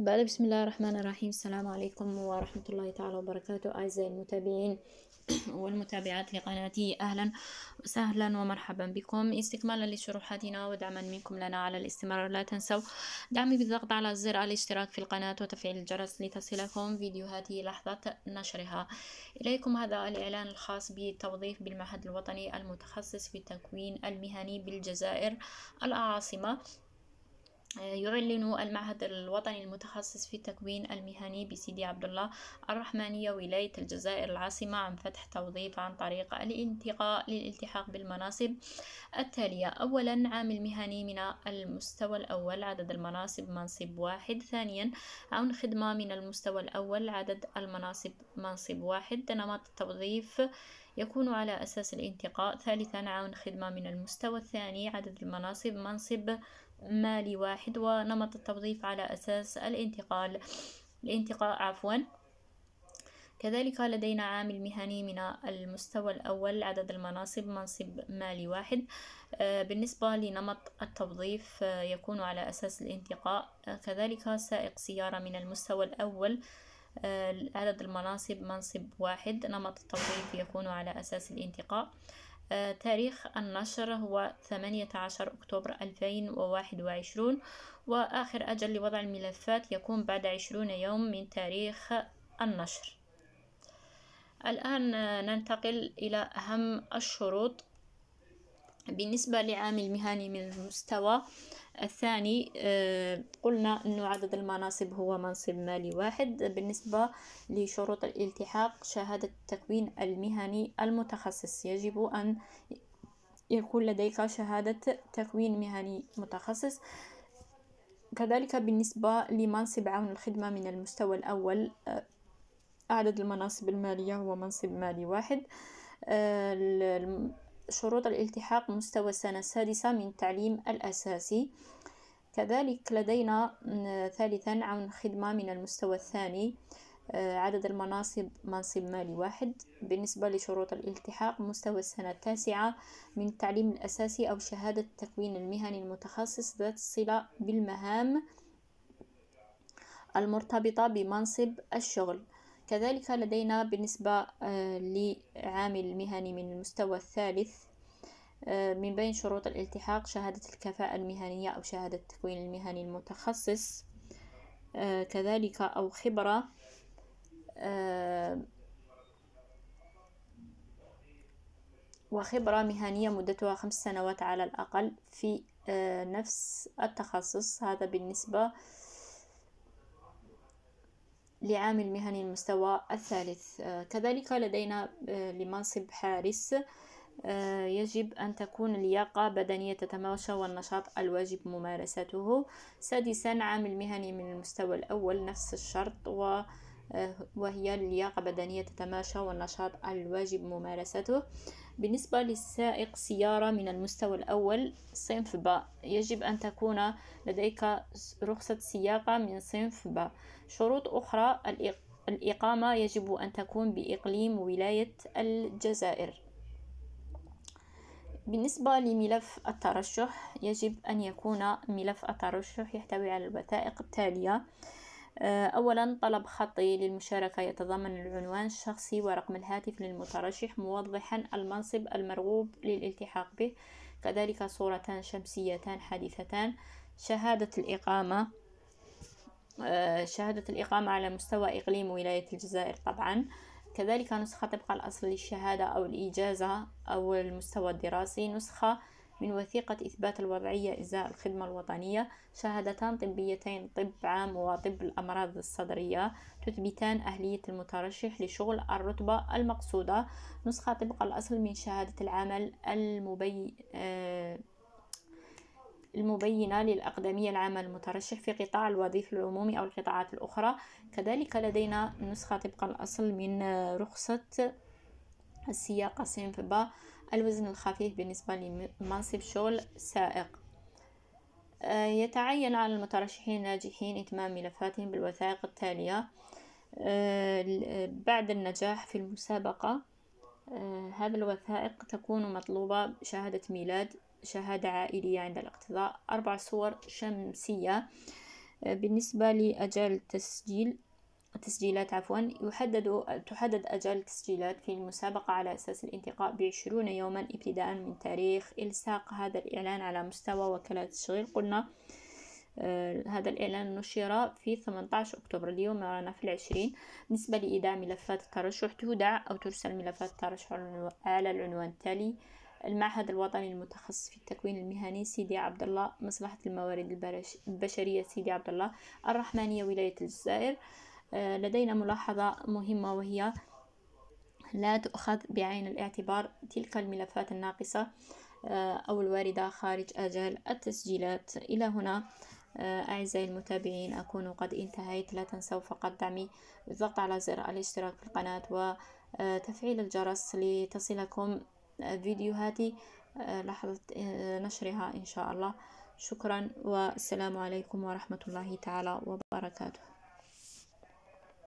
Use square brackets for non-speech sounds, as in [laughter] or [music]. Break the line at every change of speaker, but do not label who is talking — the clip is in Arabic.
بعد بسم الله الرحمن الرحيم السلام عليكم ورحمة الله تعالى وبركاته أعزائي المتابعين [clears throat] والمتابعات لقناتي أهلا وسهلا ومرحبا بكم استكمالا لشروحاتنا ودعما منكم لنا على الاستمرار لا تنسوا دعمي بالضغط على زر الاشتراك في القناة وتفعيل الجرس لتصلكم فيديوهاتي لحظة نشرها إليكم هذا الإعلان الخاص بالتوظيف بالمعهد الوطني المتخصص في التكوين المهني بالجزائر العاصمة يعلن المعهد الوطني المتخصص في التكوين المهني بسيدي عبد الله الرحمانية ولاية الجزائر العاصمة عن فتح توظيف عن طريق الانتقاء للالتحاق بالمناصب التالية أولا عامل مهني من المستوى الأول عدد المناصب منصب واحد ثانيا عن خدمة من المستوى الأول عدد المناصب منصب واحد نمط التوظيف يكون على أساس الانتقاء ثالثا عون خدمة من المستوى الثاني عدد المناصب منصب مالي واحد ونمط التوظيف على أساس الانتقال الانتقاء عفوا كذلك لدينا عامل مهني من المستوى الأول عدد المناصب منصب مالي واحد آه، بالنسبة لنمط التوظيف آه، يكون على أساس الانتقاء آه، كذلك سائق سيارة من المستوى الأول عدد المناصب منصب واحد نمط التوظيف يكون على أساس الانتقاء آه، تاريخ النشر هو 18 أكتوبر 2021 وآخر أجل لوضع الملفات يكون بعد 20 يوم من تاريخ النشر الآن آه، ننتقل إلى أهم الشروط بالنسبة لعامل مهني من المستوى الثاني آه، قلنا أنه عدد المناصب هو منصب مالي واحد بالنسبة لشروط الالتحاق شهادة التكوين المهني المتخصص يجب أن يكون لديك شهادة تكوين مهني متخصص كذلك بالنسبة لمنصب عون الخدمة من المستوى الأول آه، عدد المناصب المالية هو منصب مالي واحد آه، شروط الالتحاق مستوى السنة السادسة من التعليم الأساسي كذلك لدينا ثالثا عن خدمة من المستوى الثاني آه، عدد المناصب منصب مالي واحد بالنسبة لشروط الالتحاق مستوى السنة التاسعة من التعليم الأساسي أو شهادة التكوين المهني المتخصص ذات الصلة بالمهام المرتبطة بمنصب الشغل كذلك لدينا بالنسبة آه، لعامل المهني من المستوى الثالث آه، من بين شروط الالتحاق شهادة الكفاءة المهنية أو شهادة التكوين المهني المتخصص آه، كذلك أو خبرة وخبرة مهنية مدتها خمس سنوات على الأقل في نفس التخصص هذا بالنسبة لعامل مهني المستوى الثالث آه، كذلك لدينا آه، لمنصب حارس آه، يجب أن تكون اللياقة بدنية تتماشى والنشاط الواجب ممارسته سادسا عامل مهني من المستوى الأول نفس الشرط و آه، وهي اللياقة بدنية تتماشى والنشاط الواجب ممارسته بالنسبة للسائق سيارة من المستوى الأول صنف ب يجب أن تكون لديك رخصة سياقة من صنف ب شروط أخرى الإقامة يجب أن تكون بإقليم ولاية الجزائر بالنسبة لملف الترشح يجب أن يكون ملف الترشح يحتوي على الوثائق التالية أولا طلب خطي للمشاركة يتضمن العنوان الشخصي ورقم الهاتف للمترشح موضحا المنصب المرغوب للالتحاق به كذلك صورتان شمسيتان حديثتان شهادة الإقامة آه، شهادة الإقامة على مستوى إقليم ولاية الجزائر طبعا كذلك نسخة طبق الأصل للشهادة أو الإجازة أو المستوى الدراسي نسخة من وثيقة إثبات الوضعية إزاء الخدمة الوطنية شهادتان طبيتين طب عام وطب الأمراض الصدرية تثبتان أهلية المترشح لشغل الرتبة المقصودة نسخة طبق الأصل من شهادة العمل المبي آه، المبينة للأقدمية العامة المترشح في قطاع الوظيفة العمومي أو القطاعات الأخرى كذلك لدينا نسخة طبق الأصل من آه، رخصة السياقة صنف ب الوزن الخفيف بالنسبة لمنصب شغل سائق آه، يتعين على المترشحين الناجحين إتمام ملفاتهم بالوثائق التالية آه، بعد النجاح في المسابقة آه، هذا الوثائق تكون مطلوبة شهادة ميلاد شهادة عائلية عند الاقتضاء أربع صور شمسية بالنسبة لأجال التسجيل التسجيلات عفوا يحدد تحدد أجل التسجيلات في المسابقة على أساس الانتقاء بعشرون يوما ابتداء من تاريخ إلصاق هذا الإعلان على مستوى وكالة التشغيل قلنا آه، هذا الإعلان نشر في 18 أكتوبر اليوم رانا في العشرين بالنسبة لإيداع ملفات الترشح تودع أو ترسل ملفات الترشح على العنوان التالي المعهد الوطني المتخصص في التكوين المهني سيدي عبد الله مصلحة الموارد البشرية سيدي عبد الله الرحمانية ولاية الجزائر آه، لدينا ملاحظة مهمة وهي لا تؤخذ بعين الاعتبار تلك الملفات الناقصة آه، أو الواردة خارج أجال التسجيلات إلى هنا آه، أعزائي المتابعين أكون قد انتهيت لا تنسوا فقط دعمي بالضغط على زر الاشتراك في القناة وتفعيل الجرس لتصلكم فيديوهاتي لحظة نشرها إن شاء الله شكرا والسلام عليكم ورحمة الله تعالى وبركاته